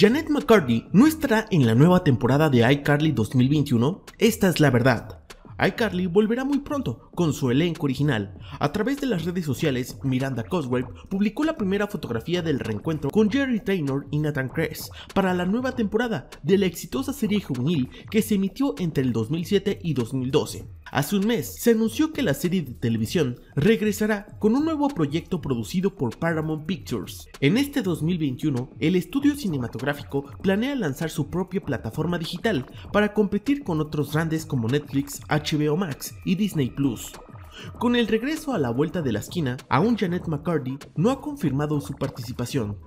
Janet McCarthy no estará en la nueva temporada de iCarly 2021, esta es la verdad. iCarly volverá muy pronto con su elenco original. A través de las redes sociales, Miranda Cosgrove publicó la primera fotografía del reencuentro con Jerry Taylor y Nathan Kress para la nueva temporada de la exitosa serie juvenil que se emitió entre el 2007 y 2012. Hace un mes se anunció que la serie de televisión regresará con un nuevo proyecto producido por Paramount Pictures. En este 2021, el estudio cinematográfico planea lanzar su propia plataforma digital para competir con otros grandes como Netflix, HBO Max y Disney Plus. Con el regreso a la vuelta de la esquina, aún Janet McCarthy no ha confirmado su participación,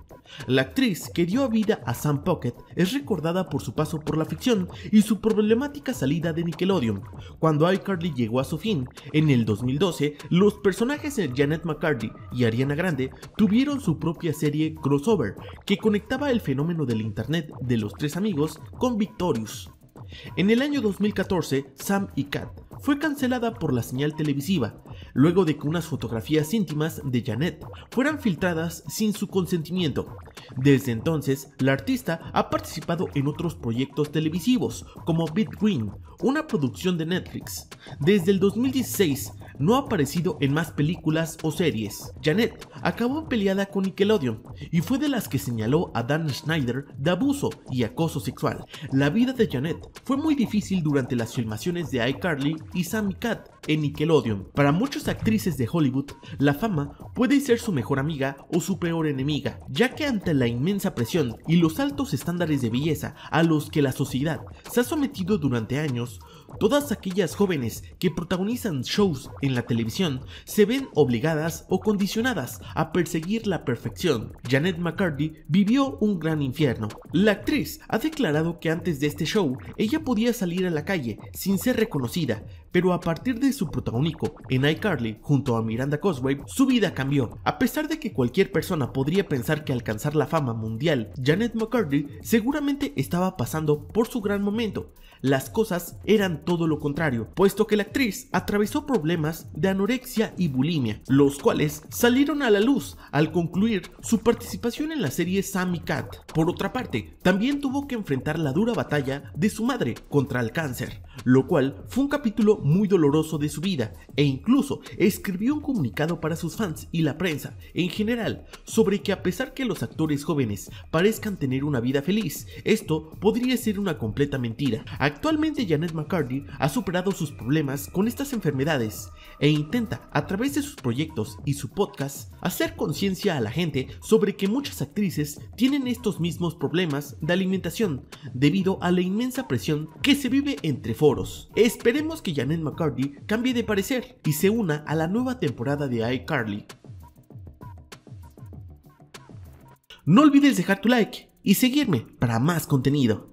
la actriz que dio vida a Sam Pocket es recordada por su paso por la ficción y su problemática salida de Nickelodeon. Cuando iCarly llegó a su fin, en el 2012, los personajes de Janet McCarthy y Ariana Grande tuvieron su propia serie crossover que conectaba el fenómeno del Internet de los tres amigos con Victorious. En el año 2014, Sam y Kat fue cancelada por la señal televisiva, luego de que unas fotografías íntimas de Janet fueran filtradas sin su consentimiento. Desde entonces, la artista ha participado en otros proyectos televisivos, como bitcoin una producción de Netflix. Desde el 2016, no ha aparecido en más películas o series. Janet acabó peleada con Nickelodeon y fue de las que señaló a Dan Schneider de abuso y acoso sexual. La vida de Janet fue muy difícil durante las filmaciones de iCarly y Sammy Cat, en Nickelodeon. Para muchas actrices de Hollywood, la fama puede ser su mejor amiga o su peor enemiga, ya que ante la inmensa presión y los altos estándares de belleza a los que la sociedad se ha sometido durante años, Todas aquellas jóvenes que protagonizan shows en la televisión se ven obligadas o condicionadas a perseguir la perfección. Janet McCarthy vivió un gran infierno. La actriz ha declarado que antes de este show ella podía salir a la calle sin ser reconocida, pero a partir de su protagónico en iCarly junto a Miranda Cosway su vida cambió. A pesar de que cualquier persona podría pensar que alcanzar la fama mundial, Janet McCarthy seguramente estaba pasando por su gran momento. Las cosas eran todo lo contrario, puesto que la actriz atravesó problemas de anorexia y bulimia, los cuales salieron a la luz al concluir su participación en la serie Sammy Cat. Por otra parte, también tuvo que enfrentar la dura batalla de su madre contra el cáncer, lo cual fue un capítulo muy doloroso de su vida e incluso escribió un comunicado para sus fans y la prensa en general sobre que a pesar que los actores jóvenes parezcan tener una vida feliz, esto podría ser una completa mentira. Actualmente Janet McCartney ha superado sus problemas con estas enfermedades e intenta a través de sus proyectos y su podcast hacer conciencia a la gente sobre que muchas actrices tienen estos mismos problemas de alimentación debido a la inmensa presión que se vive entre foros. Esperemos que Janet McCartney cambie de parecer y se una a la nueva temporada de iCarly. No olvides dejar tu like y seguirme para más contenido.